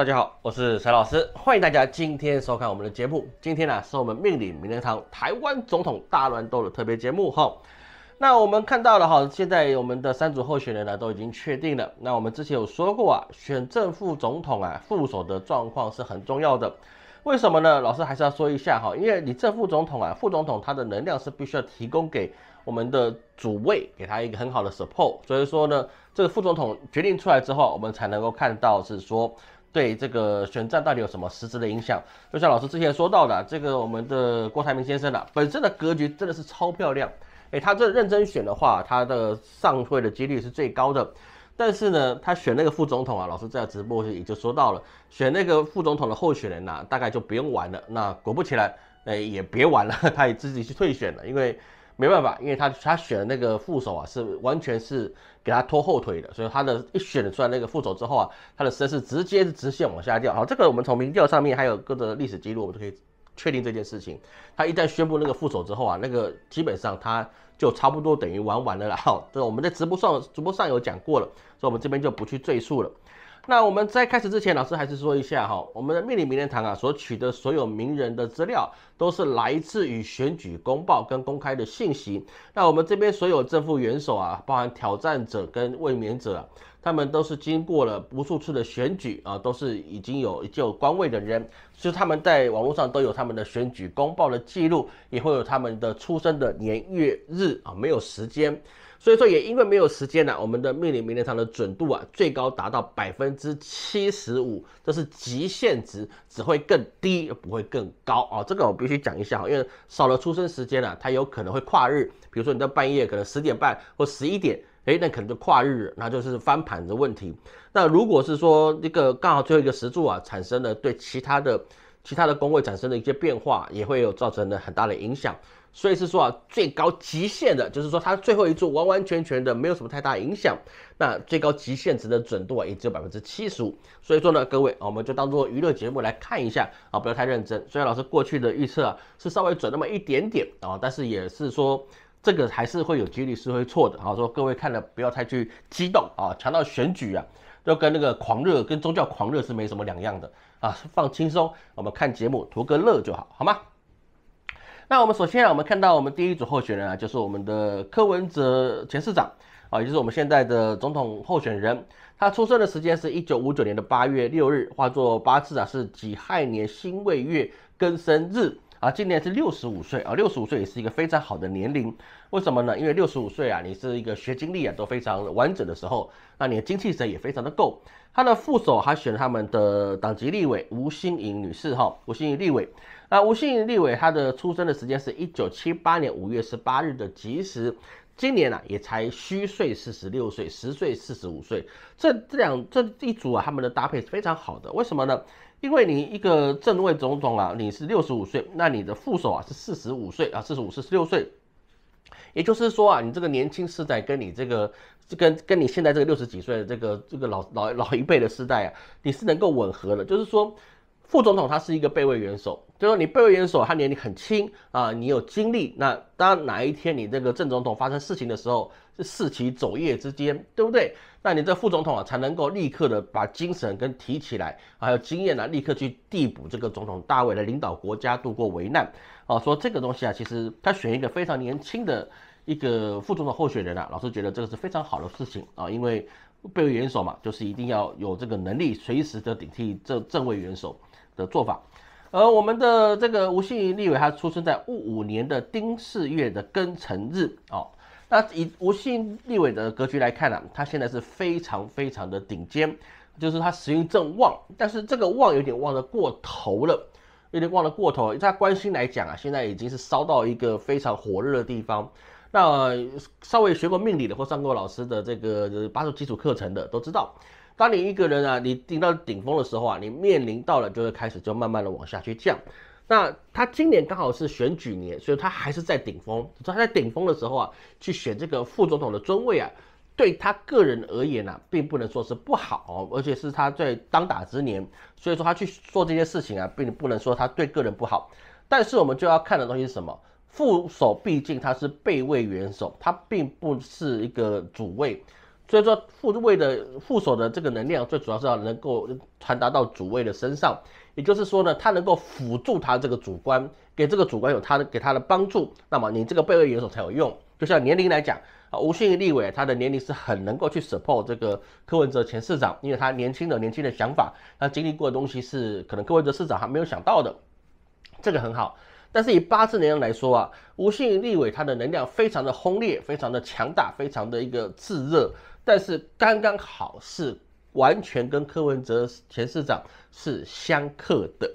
大家好，我是柴老师，欢迎大家今天收看我们的节目。今天呢，是我们命理名人堂台湾总统大乱斗的特别节目哈。那我们看到了哈，现在我们的三组候选人呢都已经确定了。那我们之前有说过啊，选正副总统啊，副手的状况是很重要的。为什么呢？老师还是要说一下哈，因为你正副总统啊，副总统他的能量是必须要提供给我们的主位，给他一个很好的 support。所以说呢，这个副总统决定出来之后，我们才能够看到是说。对这个选战到底有什么实质的影响？就像老师之前说到的，这个我们的郭台铭先生的本身的格局真的是超漂亮。哎，他这认真选的话，他的上会的几率是最高的。但是呢，他选那个副总统啊，老师在直播时也就说到了，选那个副总统的候选人呐，大概就不用玩了。那果不其然，哎，也别玩了，他也自己去退选了，因为。没办法，因为他他选的那个副手啊，是完全是给他拖后腿的，所以他的一选出来那个副手之后啊，他的身是直接是直线往下掉。好，这个我们从民调上面还有各个历史记录，我们就可以确定这件事情。他一旦宣布那个副手之后啊，那个基本上他就差不多等于玩完了啦。好，这我们在直播上直播上有讲过了，所以我们这边就不去赘述了。那我们在开始之前，老师还是说一下哈，我们的《命理名人堂》啊所取得所有名人的资料，都是来自于选举公报跟公开的信息。那我们这边所有正副元首啊，包含挑战者跟卫冕者，他们都是经过了无数次的选举啊，都是已经有已经有官位的人，就他们在网络上都有他们的选举公报的记录，也会有他们的出生的年月日啊，没有时间。所以说，也因为没有时间了，我们的命理名天上的准度啊，最高达到百分之七十五，这是极限值，只会更低，不会更高啊。这个我必须讲一下，因为少了出生时间啊，它有可能会跨日。比如说，你在半夜，可能十点半或十一点，哎，那可能就跨日，那就是翻盘的问题。那如果是说这个刚好最后一个石柱啊，产生了对其他的。其他的工位产生的一些变化，也会有造成的很大的影响，所以是说啊，最高极限的，就是说它最后一座完完全全的没有什么太大影响，那最高极限值的准度啊，也只有百分之七十五，所以说呢，各位我们就当做娱乐节目来看一下啊，不要太认真。虽然老师过去的预测啊是稍微准那么一点点啊，但是也是说这个还是会有几率是会错的啊，说各位看了不要太去激动啊，强到选举啊，就跟那个狂热，跟宗教狂热是没什么两样的。啊，放轻松，我们看节目，图个乐就好，好吗？那我们首先啊，我们看到我们第一组候选人啊，就是我们的柯文哲前市长，啊，也就是我们现在的总统候选人。他出生的时间是一九五九年的八月六日，化作八字啊是己亥年辛未月庚申日。啊，今年是六十五岁啊，六十五岁也是一个非常好的年龄，为什么呢？因为六十五岁啊，你是一个学经历啊都非常完整的时候，那你的精气神也非常的够。他的副手还选了他们的党籍立委吴新颖女士哈，吴新颖立委，那吴新颖立委她的出生的时间是一九七八年五月十八日的吉时。今年呢，也才虚岁四十六岁，实岁四十五岁。这这两这一组啊，他们的搭配是非常好的。为什么呢？因为你一个正位总统啊，你是六十五岁，那你的副手啊是四十五岁啊，四十五四十六岁，也就是说啊，你这个年轻世代跟你这个这跟跟你现在这个六十几岁的这个这个老老老一辈的世代啊，你是能够吻合的。就是说，副总统他是一个备位元首。就说你贝位元首他年龄很轻啊，你有经历，那当哪一天你这个正总统发生事情的时候，是四起走夜之间，对不对？那你这副总统啊才能够立刻的把精神跟提起来，还有经验呢，立刻去递补这个总统大卫来领导国家度过危难。啊，说这个东西啊，其实他选一个非常年轻的一个副总统候选人啊，老师觉得这个是非常好的事情啊，因为贝位元首嘛，就是一定要有这个能力随时的顶替这正位元首的做法。而我们的这个吴信立委，他出生在戊午年的丁巳月的庚辰日，哦，那以吴信立委的格局来看呢，他现在是非常非常的顶尖，就是他时运正旺，但是这个旺有点旺的过头了，有点旺的过头。他关心来讲啊，现在已经是烧到一个非常火热的地方。那稍微学过命理的，或上过老师的这个八字基础课程的，都知道。当你一个人啊，你顶到顶峰的时候啊，你面临到了，就会开始就慢慢的往下去降。那他今年刚好是选举年，所以他还是在顶峰。他在顶峰的时候啊，去选这个副总统的尊位啊，对他个人而言呢，并不能说是不好，而且是他在当打之年，所以说他去做这些事情啊，并不能说他对个人不好。但是我们就要看的东西是什么？副手毕竟他是备位元首，他并不是一个主位。所以说，副位的副手的这个能量，最主要是要能够传达到主位的身上。也就是说呢，他能够辅助他这个主观，给这个主观有他的给他的帮助。那么你这个备位元首才有用。就像年龄来讲啊，吴信立伟他的年龄是很能够去 support 这个柯文哲前市长，因为他年轻的年轻的想法，他经历过的东西是可能柯文哲市长还没有想到的，这个很好。但是以八字能量来说啊，吴姓立委他的能量非常的轰烈，非常的强大，非常的一个炙热，但是刚刚好是完全跟柯文哲前市长是相克的，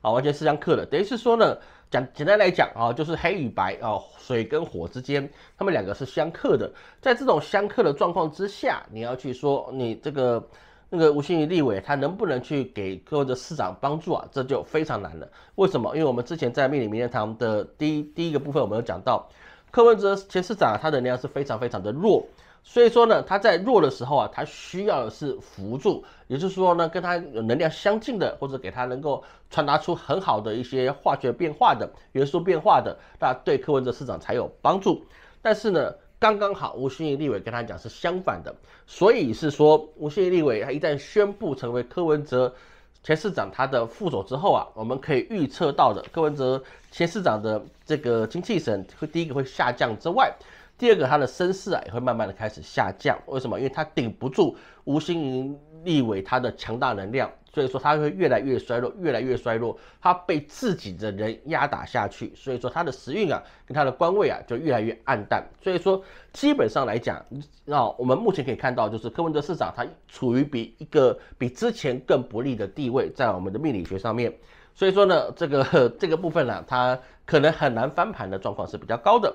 啊，完全是相克的。等于是说呢，讲简单来讲啊，就是黑与白啊，水跟火之间，他们两个是相克的。在这种相克的状况之下，你要去说你这个。那个吴兴宇立委，他能不能去给柯文哲市长帮助啊？这就非常难了。为什么？因为我们之前在命理名人堂的第一第一个部分，我们有讲到，柯文哲前市长啊，他的能量是非常非常的弱，所以说呢，他在弱的时候啊，他需要的是辅助，也就是说呢，跟他有能量相近的，或者给他能够传达出很好的一些化学变化的元素变化的，那对柯文哲市长才有帮助。但是呢。刚刚好，吴欣怡立委跟他讲是相反的，所以是说吴欣怡立委他一旦宣布成为柯文哲前市长他的副手之后啊，我们可以预测到的，柯文哲前市长的这个精气神会第一个会下降之外，第二个他的声势啊也会慢慢的开始下降，为什么？因为他顶不住吴欣怡立委他的强大能量。所以说他会越来越衰弱，越来越衰弱，他被自己的人压打下去。所以说他的时运啊，跟他的官位啊就越来越暗淡。所以说基本上来讲，那我们目前可以看到，就是科文特市场它处于比一个比之前更不利的地位，在我们的命理学上面。所以说呢，这个 这个部分呢，它可能很难翻盘的状况是比较高的。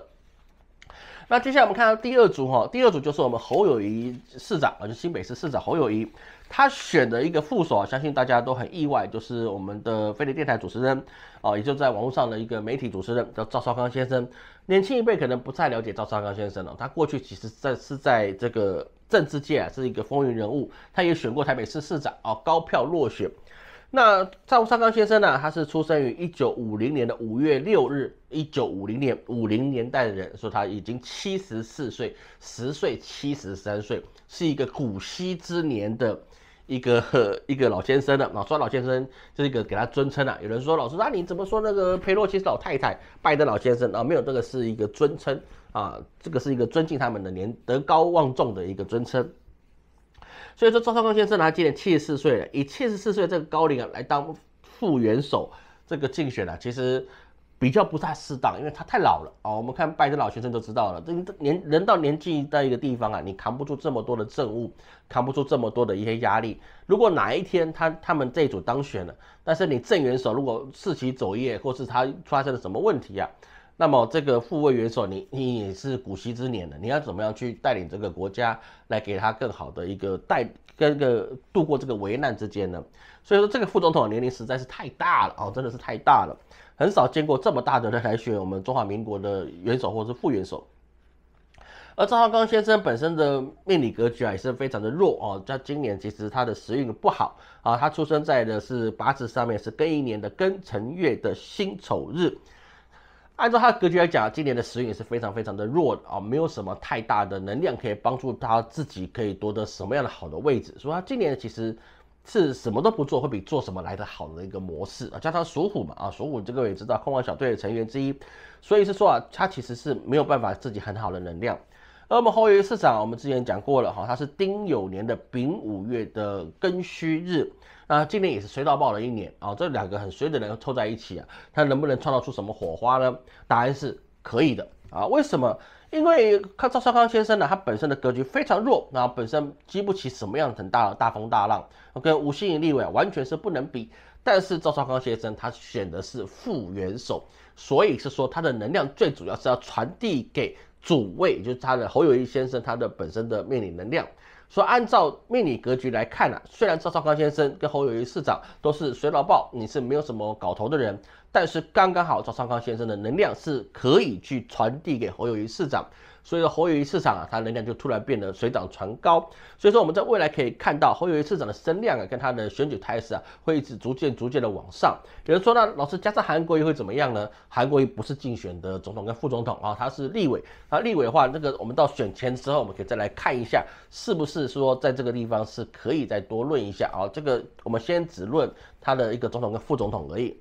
那接下来我们看到第二组哈，第二组就是我们侯友谊市长，啊，就新北市市长侯友谊，他选的一个副手，相信大家都很意外，就是我们的飞碟电台主持人，啊，也就在网络上的一个媒体主持人，叫赵少康先生。年轻一辈可能不太了解赵少康先生了，他过去其实在是在这个政治界啊是一个风云人物，他也选过台北市市长，啊，高票落选。那赵尚刚先生呢？他是出生于一九五零年的五月六日，一九五零年五零年代的人，说他已经七十四岁，十岁七十三岁，是一个古稀之年的一个一个老先生了老说老先生这个给他尊称啊。有人说老师，那你怎么说那个佩洛西是老太太，拜登老先生啊？没有，这个是一个尊称啊，这个是一个尊敬他们的年德高望重的一个尊称。所以说，赵少康先生呢今年七十四岁了，以七十四岁这个高龄啊来当副元首这个竞选啊，其实比较不太适当，因为他太老了啊。我们看拜登老先生就知道了，这年人到年纪到一个地方啊，你扛不住这么多的政务，扛不住这么多的一些压力。如果哪一天他他们这组当选了，但是你正元首如果士其走业，或是他发生了什么问题啊？那么这个副位元首，你你也是古稀之年了，你要怎么样去带领这个国家来给他更好的一个带，跟个度过这个危难之间呢？所以说这个副总统的年龄实在是太大了哦，真的是太大了，很少见过这么大的来选我们中华民国的元首或者是副元首。而张浩刚先生本身的命理格局啊也是非常的弱哦，在今年其实他的时运不好啊，他出生在的是八字上面是庚寅年的庚辰月的辛丑日。按照他的格局来讲，今年的时运也是非常非常的弱啊，没有什么太大的能量可以帮助他自己可以夺得什么样的好的位置，以他今年其实是什么都不做会比做什么来得好的一个模式啊，加上属虎嘛啊，属虎这个也知道，空王小队的成员之一，所以是说啊，他其实是没有办法自己很好的能量。而我们后一位市长，我们之前讲过了哈，他是丁酉年的丙午月的庚戌日，那今年也是水到爆的一年啊，这两个很衰的人凑在一起啊，他能不能创造出什么火花呢？答案是可以的啊！为什么？因为看赵少康先生呢，他本身的格局非常弱，啊，本身经不起什么样很大的大风大浪，跟无星引力位完全是不能比。但是赵少康先生他选的是副元首，所以是说他的能量最主要是要传递给。主位就是他的侯友谊先生，他的本身的命理能量。说按照命理格局来看啊，虽然赵尚刚先生跟侯友谊市长都是水老报，你是没有什么搞头的人，但是刚刚好赵尚刚先生的能量是可以去传递给侯友谊市长。所以说，侯友谊市场啊，它能量就突然变得水涨船高。所以说，我们在未来可以看到侯友谊市场的声量啊，跟它的选举态势啊，会一直逐渐、逐渐的往上。有人说呢，老师，加上韩国瑜会怎么样呢？韩国瑜不是竞选的总统跟副总统啊，他是立委啊。立委的话，那个我们到选前之后，我们可以再来看一下，是不是说在这个地方是可以再多论一下啊？这个我们先只论他的一个总统跟副总统而已。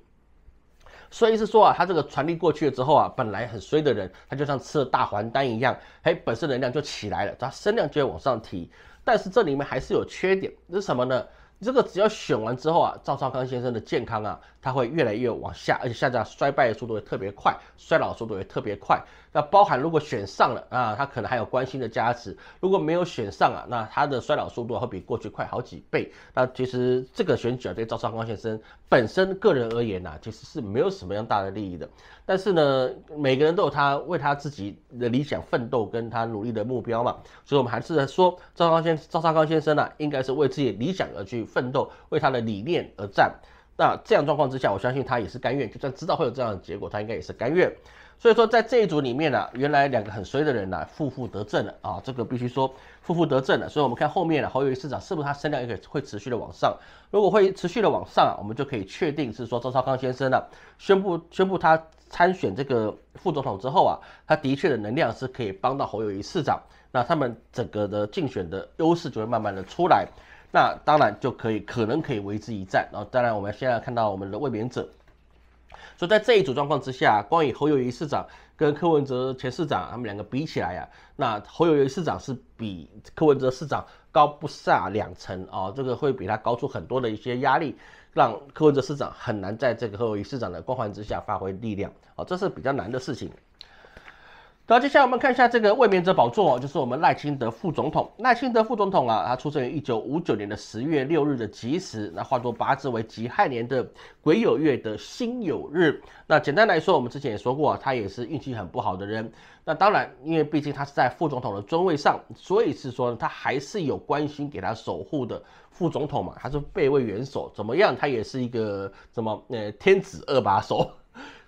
所以是说啊，他这个传递过去了之后啊，本来很衰的人，他就像吃了大还丹一样，哎，本身能量就起来了，他身量就会往上提。但是这里面还是有缺点，是什么呢？这个只要选完之后啊，赵少康先生的健康啊。它会越来越往下，而且下降衰败速度也特别快，衰老速度也特别快。那包含如果选上了啊，他可能还有关心的加持；如果没有选上啊，那他的衰老速度会比过去快好几倍。那其实这个选举对赵尚康先生本身个人而言呢，其实是没有什么样大的利益的。但是呢，每个人都有他为他自己的理想奋斗跟他努力的目标嘛，所以我们还是说赵尚康先赵尚康先生呢，应该是为自己的理想而去奋斗，为他的理念而战。那这样状况之下，我相信他也是甘愿，就算知道会有这样的结果，他应该也是甘愿。所以说，在这一组里面呢，原来两个很衰的人呢，负负得正了啊，这个必须说负负得正了。所以，我们看后面呢，侯友谊市长是不是他声量也可以会持续的往上？如果会持续的往上啊，我们就可以确定是说，赵少康先生呢，宣布宣布他参选这个副总统之后啊，他的确的能量是可以帮到侯友谊市长，那他们整个的竞选的优势就会慢慢的出来。那当然就可以，可能可以为之一战。啊。当然我们现在看到我们的卫冕者，所以在这一组状况之下，关于侯友谊市长跟柯文哲前市长，他们两个比起来呀，那侯友谊市长是比柯文哲市长高不下两层哦，这个会比他高出很多的一些压力，让柯文哲市长很难在这个侯友谊市长的光环之下发挥力量哦，这是比较难的事情。好，接下来我们看一下这个未眠者宝座，就是我们赖清德副总统。赖清德副总统啊，他出生于一九五九年的十月六日的吉时，那化作八字为己亥年的癸酉月的辛酉日。那简单来说，我们之前也说过，他也是运气很不好的人。那当然，因为毕竟他是在副总统的尊位上，所以是说他还是有关心给他守护的副总统嘛，他是备位元首，怎么样，他也是一个什么呃天子二把手。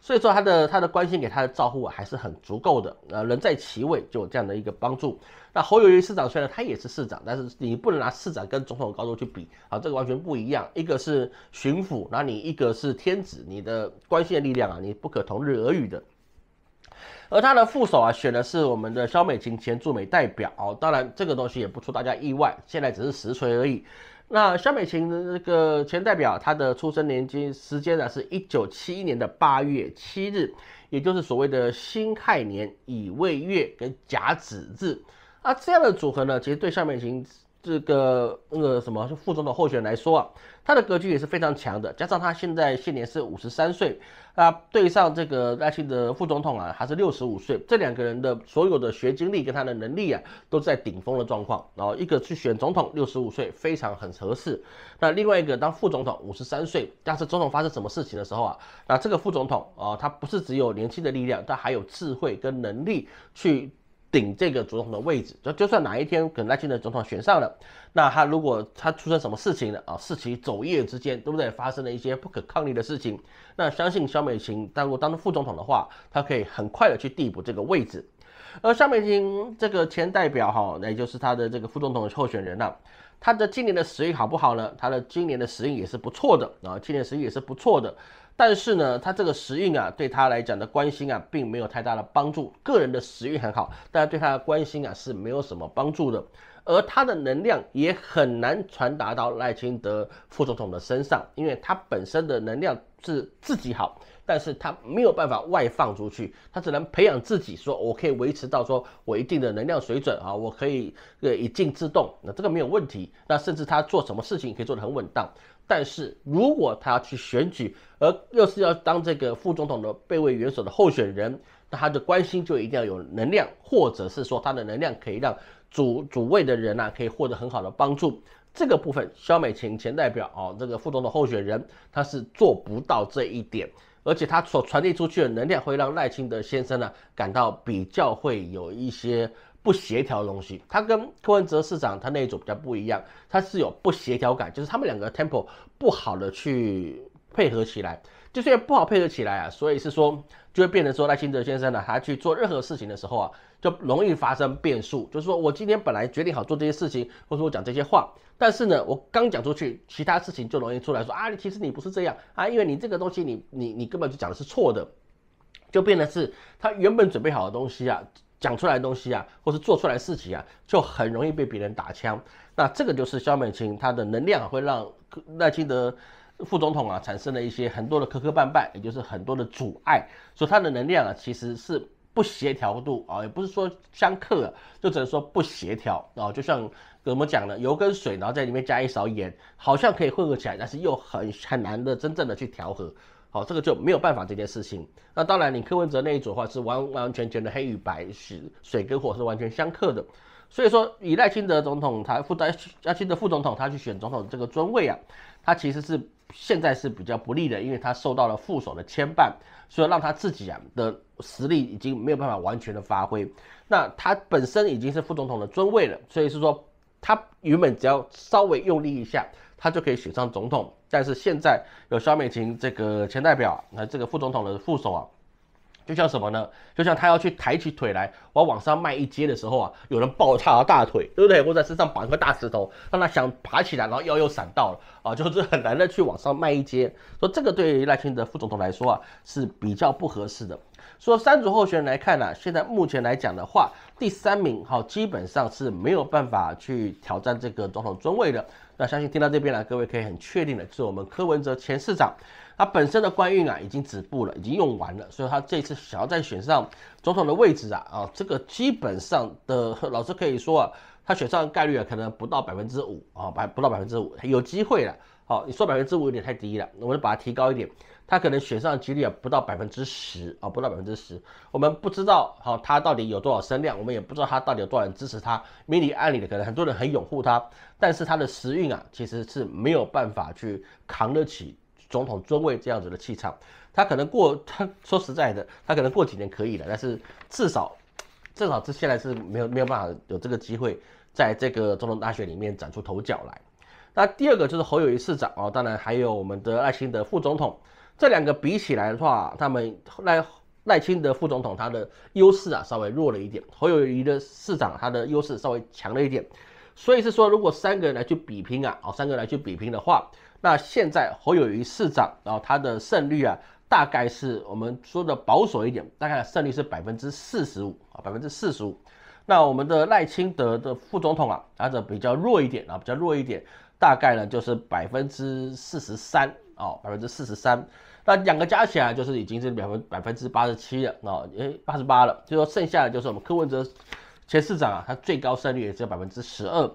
所以说他的他的关心给他的照顾还是很足够的，呃，人在其位就有这样的一个帮助。那侯友宜市长虽然他也是市长，但是你不能拿市长跟总统高度去比啊，这个完全不一样。一个是巡抚，那你一个是天子，你的关系的力量啊，你不可同日而语的。而他的副手啊，选的是我们的肖美琴前驻美代表，当然这个东西也不出大家意外，现在只是实锤而已。那肖美琴的这个前代表，她的出生年金时间呢是一九七一年的八月七日，也就是所谓的辛亥年乙未月跟甲子日，那这样的组合呢，其实对肖美琴。这个那个什么副总统候选人来说啊，他的格局也是非常强的，加上他现在现年是五十三岁啊，对上这个赖清的副总统啊，还是六十五岁，这两个人的所有的学经历跟他的能力啊，都在顶峰的状况。然后一个去选总统，六十五岁非常很合适；那另外一个当副总统，五十三岁，但是总统发生什么事情的时候啊，那这个副总统啊，他不是只有年轻的力量，他还有智慧跟能力去。顶这个总统的位置，就就算哪一天肯尼迪的总统选上了，那他如果他出生什么事情了啊，是其走业之间，对不对？发生了一些不可抗力的事情，那相信肖美琴如果当副总统的话，他可以很快的去递补这个位置。而肖美琴这个前代表哈，那也就是他的这个副总统候选人了，他的今年的适应好不好呢？他的今年的适应也是不错的啊，今年适应也是不错的。但是呢，他这个时运啊，对他来讲的关心啊，并没有太大的帮助。个人的时运很好，但对他的关心啊，是没有什么帮助的。而他的能量也很难传达到赖清德副总统的身上，因为他本身的能量是自己好，但是他没有办法外放出去，他只能培养自己，说我可以维持到说我一定的能量水准啊，我可以呃以静制动，那这个没有问题。那甚至他做什么事情可以做得很稳当。但是如果他要去选举，而又是要当这个副总统的备位元首的候选人，那他的关心就一定要有能量，或者是说他的能量可以让主主位的人呢可以获得很好的帮助。这个部分，肖美琴前代表哦，这个副总统候选人，他是做不到这一点，而且他所传递出去的能量会让赖清德先生呢感到比较会有一些。不协调的东西，他跟柯文哲市长他那一组比较不一样，他是有不协调感，就是他们两个 tempo 不好的去配合起来，就是也不好配合起来啊，所以是说就会变成说赖清德先生呢，他去做任何事情的时候啊，就容易发生变数，就是说我今天本来决定好做这些事情，或者我讲这些话，但是呢，我刚讲出去，其他事情就容易出来说啊，你其实你不是这样啊，因为你这个东西，你你你根本就讲的是错的，就变得是他原本准备好的东西啊。讲出来东西啊，或是做出来事情啊，就很容易被别人打枪。那这个就是肖美琴她的能量会让赖清德副总统啊产生了一些很多的磕磕绊绊，也就是很多的阻碍。所以她的能量啊其实是不协调度啊，也不是说相克，就只能说不协调啊。就像怎么讲呢？油跟水，然后在里面加一勺盐，好像可以混合起来，但是又很很难的真正的去调和。好，这个就没有办法这件事情。那当然，你柯文哲那一组的话是完完全全的黑与白，是水跟火是完全相克的。所以说，以赖清德总统他负担赖清德副总统他去选总统这个尊位啊，他其实是现在是比较不利的，因为他受到了副手的牵绊，所以让他自己啊的实力已经没有办法完全的发挥。那他本身已经是副总统的尊位了，所以是说他原本只要稍微用力一下。他就可以选上总统，但是现在有肖美琴这个前代表，那这个副总统的副手啊，就像什么呢？就像他要去抬起腿来往往上迈一阶的时候啊，有人抱他的大腿，对不对？或者身上绑一块大石头，让他想爬起来，然后腰又闪到了啊，就是很难的去往上迈一阶。说这个对于赖清德副总统来说啊，是比较不合适的。说三组候选人来看呢，现在目前来讲的话，第三名哈基本上是没有办法去挑战这个总统尊位的。那相信听到这边了，各位可以很确定的是我们柯文哲前市长，他本身的官运啊已经止步了，已经用完了，所以他这次想要再选上总统的位置啊啊，这个基本上的老师可以说啊，他选上概率啊可能不到百分之五啊，百不到百分之五，有机会了。好，你说百分之五有点太低了，我们就把它提高一点。他可能选上几率啊不到百分之十啊，不到百分之十。我们不知道，好，他到底有多少声量，我们也不知道他到底有多少人支持他。明里暗里的可能很多人很拥护他，但是他的时运啊，其实是没有办法去扛得起总统尊位这样子的气场。他可能过，他说实在的，他可能过几年可以了，但是至少，至少这现在是没有没有办法有这个机会在这个总统大学里面崭出头角来。那第二个就是侯友谊市长啊，当然还有我们的爱心的副总统。这两个比起来的话，他们赖赖清德副总统他的优势啊稍微弱了一点，侯友谊的市长他的优势稍微强了一点，所以是说如果三个人来去比拼啊，哦，三个人来去比拼的话，那现在侯友谊市长然后他的胜率啊大概是我们说的保守一点，大概胜率是百分之四十五啊百分之四十五，那我们的赖清德的副总统啊他的比较弱一点啊比较弱一点。大概呢就是百分之四十三哦，百分之四十三，那两个加起来就是已经是百分百分之八十七了哦，诶，八十八了，就说剩下的就是我们柯文哲前市长啊，他最高胜率也只有百分之十二，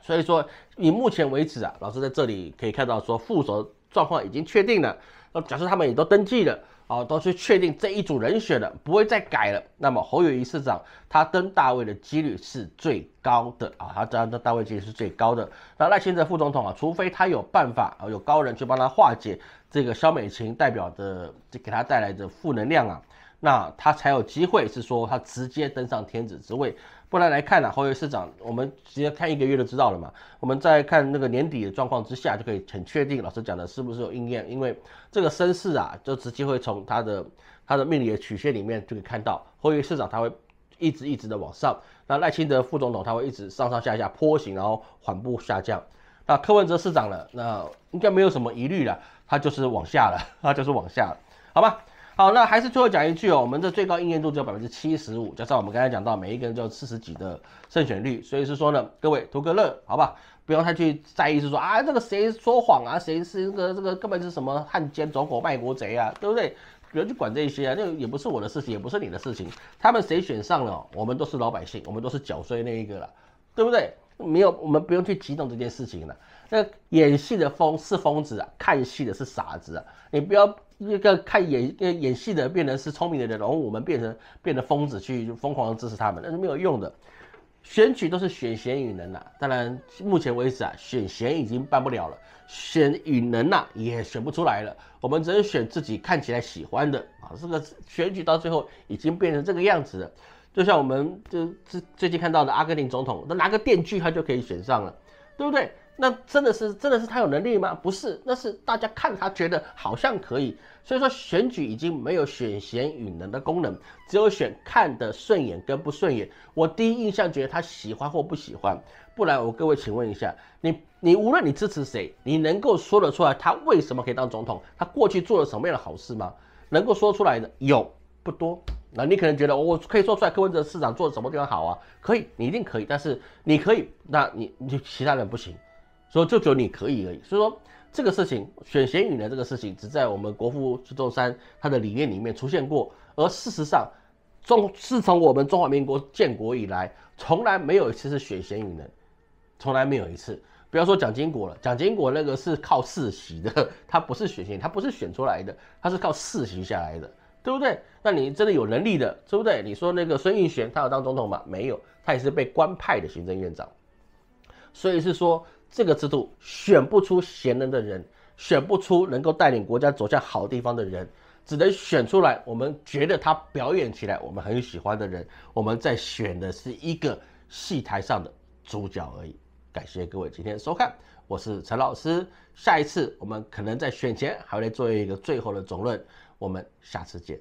所以说以目前为止啊，老师在这里可以看到说副手状况已经确定了，那假设他们也都登记了。哦，都去确定这一组人选了，不会再改了。那么侯友谊市长，他登大位的几率是最高的啊，他样登大位几率是最高的。那赖清德副总统啊，除非他有办法，啊有高人去帮他化解这个肖美琴代表的，给他带来的负能量啊，那他才有机会是说他直接登上天子之位。不然来看呢，侯岳市长，我们直接看一个月就知道了嘛。我们再看那个年底的状况之下，就可以很确定老师讲的是不是有应验。因为这个升势啊，就直接会从他的他的命理的曲线里面就可以看到，侯岳市长他会一直一直的往上。那赖清德副总统他会一直上上下下坡形，然后缓步下降。那柯文哲市长了，那应该没有什么疑虑了，他就是往下了，他就是往下了，好吧？好，那还是最后讲一句哦，我们的最高应验度只有百分之七十五，加上我们刚才讲到每一个人只有四十几的胜选率，所以是说呢，各位图个乐，好吧，不要太去在意是说啊，这个谁说谎啊，谁是这个这个根本是什么汉奸、走狗、卖国贼啊，对不对？不要去管这些啊，那也不是我的事情，也不是你的事情，他们谁选上了，我们都是老百姓，我们都是缴税那一个了，对不对？没有，我们不用去激动这件事情了。那演戏的疯是疯子啊，看戏的是傻子啊，你不要。一个看演演戏的变成是聪明的人，然后我们变成变得疯子去疯狂支持他们，那是没有用的。选举都是选贤与能呐，当然目前为止啊，选贤已经办不了了，选与能呐也选不出来了，我们只能选自己看起来喜欢的啊。这个选举到最后已经变成这个样子了，就像我们就最最近看到的阿根廷总统，他拿个电锯他就可以选上了，对不对？那真的是真的是他有能力吗？不是，那是大家看他觉得好像可以，所以说选举已经没有选贤与能的功能，只有选看的顺眼跟不顺眼。我第一印象觉得他喜欢或不喜欢。不然我各位请问一下，你你无论你支持谁，你能够说得出来他为什么可以当总统？他过去做了什么样的好事吗？能够说出来的有不多。那你可能觉得我可以说出来柯文哲市长做的什么地方好啊？可以，你一定可以，但是你可以，那你你其他人不行。所以就只有你可以而已。所以说这个事情选贤与能这个事情，只在我们国父孙中山他的理念里面出现过。而事实上，中自从我们中华民国建国以来，从来没有一次是选贤与能，从来没有一次。不要说蒋经国了，蒋经国那个是靠世袭的，他不是选贤，他不是选出来的，他是靠世袭下来的，对不对？那你真的有能力的，对不对？你说那个孙运璇，他有当总统吗？没有，他也是被官派的行政院长。所以是说。这个制度选不出贤能的人，选不出能够带领国家走向好地方的人，只能选出来我们觉得他表演起来我们很喜欢的人。我们在选的是一个戏台上的主角而已。感谢各位今天收看，我是陈老师。下一次我们可能在选前还会做一个最后的总论。我们下次见。